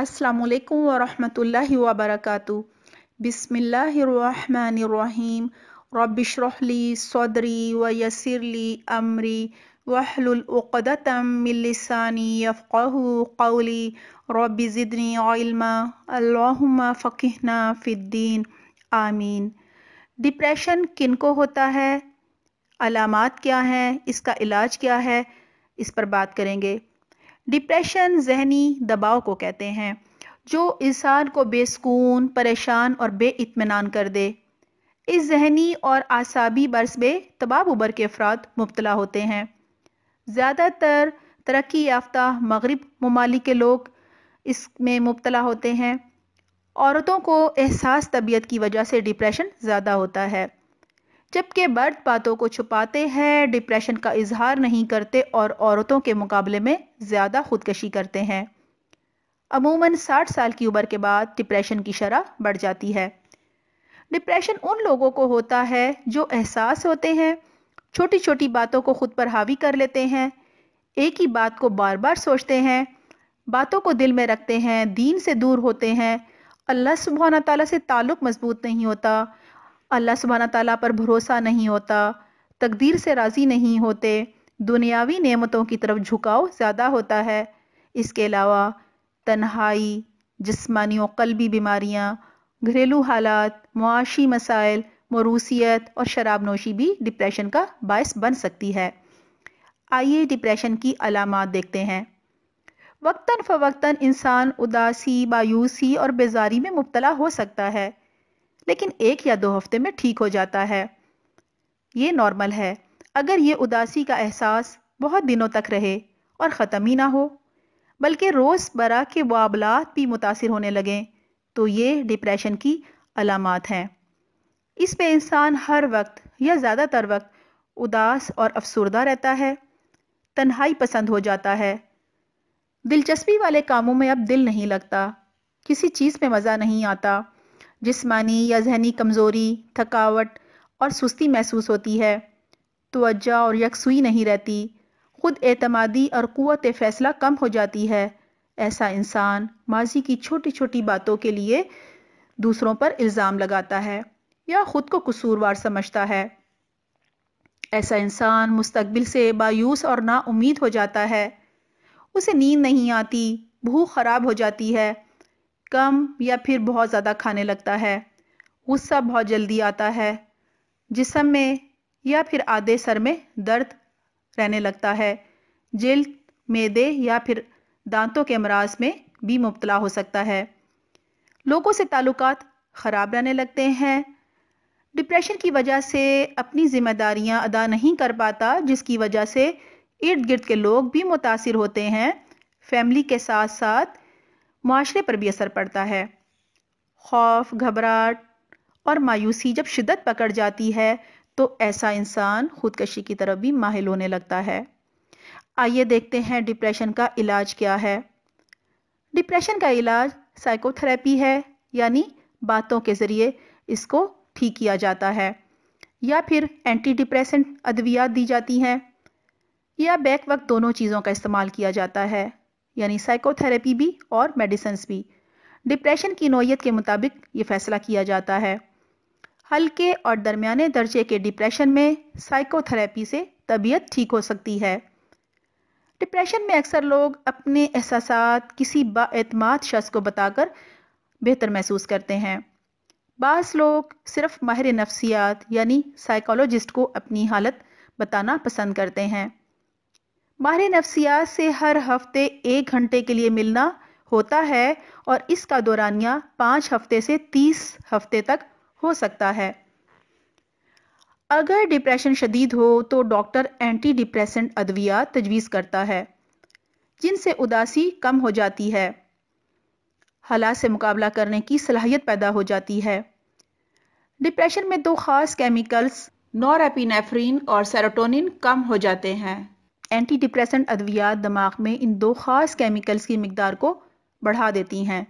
अस्सलाम वरहमतुल्लाहि वबरकातु बिस्मिल्लाहिर्रहमानिर्रहीम रबिशरहली सदरी व यसरली अमरी वहलुलतमिलसानी यफ़ू कौली रबी ज़िदनी इल्मा अल्लाहुम्मा फ़क़हना फ़िद्दीन आमीन डिप्रेशन किन को होता है अलामत क्या हैं इसका इलाज क्या है इस पर बात करेंगे डिप्रेशन जहनी दबाव को कहते हैं जो इंसान को बेसकून परेशान और बेइतमान कर दे इस जहनी और आसाबी बर्स में तबाह उबर के अफराद मुबतला होते हैं ज़्यादातर तरक्की याफ्ता मगरब ममालिक के लोग इसमें मुबतला होते हैं औरतों को एहसास तबीयत की वजह से डिप्रेशन ज़्यादा होता है जबकि मर्द बातों को छुपाते हैं डिप्रेशन का इजहार नहीं करते और औरतों के मुकाबले में ज़्यादा खुदकशी करते हैं अमूमन 60 साल की उम्र के बाद डिप्रेशन की शरह बढ़ जाती है डिप्रेशन उन लोगों को होता है जो एहसास होते हैं छोटी छोटी बातों को खुद पर हावी कर लेते हैं एक ही बात को बार बार सोचते हैं बातों को दिल में रखते हैं दीन से दूर होते हैं अल्लाह सुबहाना तला से ताल्लुक़ मजबूत नहीं होता अल्लाह सुबहाना तला पर भरोसा नहीं होता तकदीर से राज़ी नहीं होते दुनियावी नेमतों की तरफ झुकाव ज़्यादा होता है इसके अलावा तन्हाई जिसमानी और कलबी बीमारियाँ घरेलू हालात मुआशी मसाइल मरूसियत और शराब नोशी भी डिप्रेशन का बायस बन सकती है आइए डिप्रेशन की अलामत देखते हैं वक्ता फ़वक्ता इंसान उदासी मायूसी और बेजारी में मुबतला हो सकता है लेकिन एक या दो हफ्ते में ठीक हो जाता है ये नॉर्मल है अगर ये उदासी का एहसास बहुत दिनों तक रहे और ख़त्म ही ना हो बल्कि रोज़ बरा के वाबलात भी मुतासर होने लगें तो ये डिप्रेशन की अलामत हैं इस पे इंसान हर वक्त या ज़्यादातर वक्त उदास और अफसरदा रहता है तन्हाई पसंद हो जाता है दिलचस्पी वाले कामों में अब दिल नहीं लगता किसी चीज़ में मज़ा नहीं आता जिस्मानी या जहनी कमज़ोरी थकावट और सुस्ती महसूस होती है तोज्जा और यकसुई नहीं रहती खुद एतमादी और क़वत फ़ैसला कम हो जाती है ऐसा इंसान माजी की छोटी छोटी बातों के लिए दूसरों पर इल्ज़ाम लगाता है या ख़ुद को कसूरवार समझता है ऐसा इंसान मुस्तबिल से बायूस और नाउमीद हो जाता है उसे नींद नहीं आती भूख ख़राब हो जाती है कम या फिर बहुत ज़्यादा खाने लगता है गुस्सा बहुत जल्दी आता है जिसम में या फिर आधे सर में दर्द रहने लगता है जिल मैदे या फिर दांतों के अमराज में भी मुबतला हो सकता है लोगों से ताल्लुकात ख़राब रहने लगते हैं डिप्रेशन की वजह से अपनी जिम्मेदारियां अदा नहीं कर पाता जिसकी वजह से इर्द गिर्द के लोग भी मुतासर होते हैं फैमिली के साथ साथ माशरे पर भी असर पड़ता है खौफ घबराहट और मायूसी जब शिदत पकड़ जाती है तो ऐसा इंसान खुदकशी की तरफ भी माहिल होने लगता है आइए देखते हैं डिप्रेशन का इलाज क्या है डिप्रेशन का इलाज साइकोथेरेपी है यानी बातों के ज़रिए इसको ठीक किया जाता है या फिर एंटी डिप्रेशन अद्वियात दी जाती हैं या बैक वक्त दोनों चीज़ों का इस्तेमाल किया जाता है यानी साइकोथेरेपी भी और मेडिसन्स भी डिप्रेशन की नोयत के मुताबिक ये फैसला किया जाता है हल्के और दरमियाने दर्जे के डिप्रेशन में साइकोथेरेपी से तबीयत ठीक हो सकती है डिप्रेशन में अक्सर लोग अपने एहसास किसी बातमाद शख्स को बताकर बेहतर महसूस करते हैं बास लोग सिर्फ माहिर नफसियात यानी साइकोलॉजिस्ट को अपनी हालत बताना पसंद करते हैं माहिर नफ्सियात से हर हफ्ते एक घंटे के लिए मिलना होता है और इसका दौरानिया पाँच हफ्ते से तीस हफ्ते तक हो सकता है अगर डिप्रेशन शदीद हो तो डॉक्टर एंटी डिप्रेशन अदविया तजवीज़ करता है जिनसे उदासी कम हो जाती है हालात से मुकाबला करने की सलाहियत पैदा हो जाती है डिप्रेशन में दो खास केमिकल्स नोरापिनेफ्रीन और सेरोटोनिन कम हो जाते हैं एंटी डिप्रेसेंट अद्वियात दिमाग में इन दो ख़ास केमिकल्स की मकदार को बढ़ा देती हैं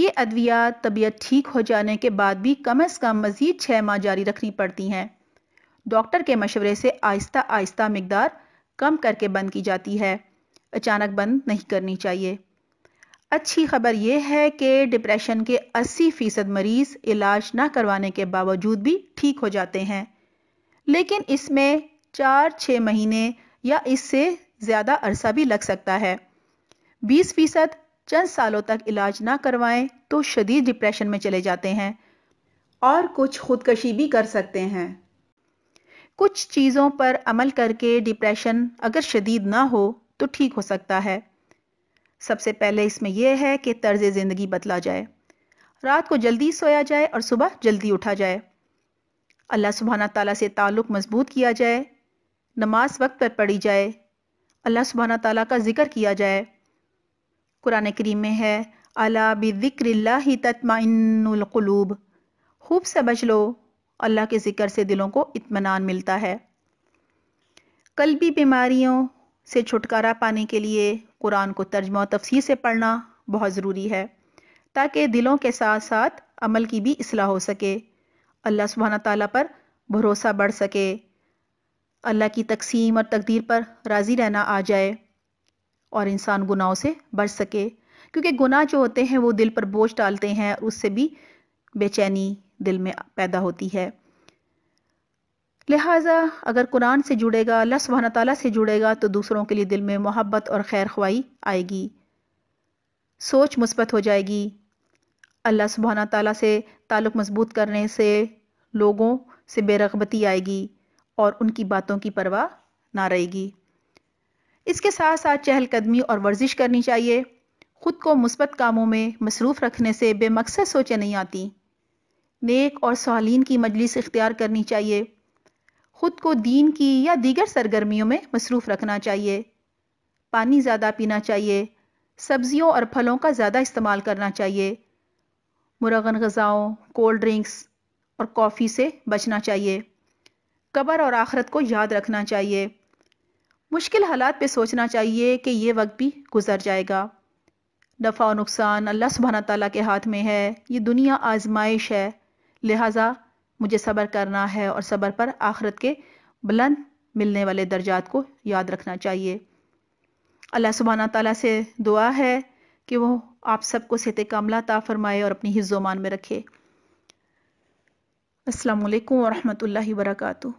ये अद्वियात तबीयत ठीक हो जाने के बाद भी कम अज़ कम मज़ीद छः माह जारी रखनी पड़ती हैं डॉक्टर के मशवरे से आहिस्ता आहिस्ता मकदार कम करके बंद की जाती है अचानक बंद नहीं करनी चाहिए अच्छी खबर यह है कि डिप्रेशन के 80 फ़ीसद मरीज़ इलाज ना करवाने के बावजूद भी ठीक हो जाते हैं लेकिन इसमें चार छः महीने या इससे ज़्यादा अरसा भी लग सकता है 20 फीसद चंद सालों तक इलाज ना करवाएं तो शदीद डिप्रेशन में चले जाते हैं और कुछ खुदकशी भी कर सकते हैं कुछ चीज़ों पर अमल करके डिप्रेशन अगर शदीद ना हो तो ठीक हो सकता है सबसे पहले इसमें यह है कि तर्ज ज़िंदगी बदला जाए रात को जल्दी सोया जाए और सुबह जल्दी उठा जाए अल्लाह सुबहाना तला से ताल्लुक़ मजबूत किया जाए नमाज वक्त पर पढ़ी जाए अल्लाह सुबहाना तला का ज़िक्र किया जाए कुरान करीम में है अला बिक्र तत्माकलूब खूब समझ लो अल्लाह के ज़िक्र से दिलों को इतमान मिलता है भी बीमारियों से छुटकारा पाने के लिए कुरान को तर्जमा तफसी से पढ़ना बहुत ज़रूरी है ताकि दिलों के साथ साथ अमल की भी असलाह हो सके अल्लाह सुबहाना तला पर भरोसा बढ़ सके अल्लाह की तकसीम और तकदीर पर राज़ी रहना आ जाए और इंसान गुनाहों से बच सके क्योंकि गुनाह जो होते हैं वो दिल पर बोझ डालते हैं उससे भी बेचैनी दिल में पैदा होती है लिहाजा अगर कुरान से जुड़ेगा अल्लाह सुबहाना ताली से जुड़ेगा तो दूसरों के लिए दिल में मोहब्बत और खैर ख्वाही आएगी सोच मुस्बत हो जाएगी अल्लाह सुबहाना ताली से ताल्लुक़ मजबूत करने से लोगों से बेरगबती आएगी और उनकी बातों की परवाह ना रहेगी इसके साथ साथ चहलकदमी और वर्जिश करनी चाहिए ख़ुद को मुस्बत कामों में मसरूफ़ रखने से बेमकसद सोचें नहीं आती नेक और सालीन की मजलिस इख्तियार करनी चाहिए ख़ुद को दीन की या दीगर सरगर्मियों में मसरूफ़ रखना चाहिए पानी ज़्यादा पीना चाहिए सब्जियों और फलों का ज़्यादा इस्तेमाल करना चाहिए मुरगन गज़ाओं कोल्ड ड्रिंक्स और कॉफ़ी से बचना चाहिए कबर और आखरत को याद रखना चाहिए मुश्किल हालात पे सोचना चाहिए कि ये वक्त भी गुजर जाएगा नफ़ा और नुकसान अल्लाह सुबहाना तला के हाथ में है ये दुनिया आजमाइश है लिहाजा मुझे सब्र करना है और सब्र पर आखरत के बुलंद मिलने वाले दर्जात को याद रखना चाहिए अल्लाह सुबहाना तला से दुआ है कि वो आप सबको सहत कामला ता फरमाए और अपनी हिज्जोमान में रखे असलकम वरहमल वर्का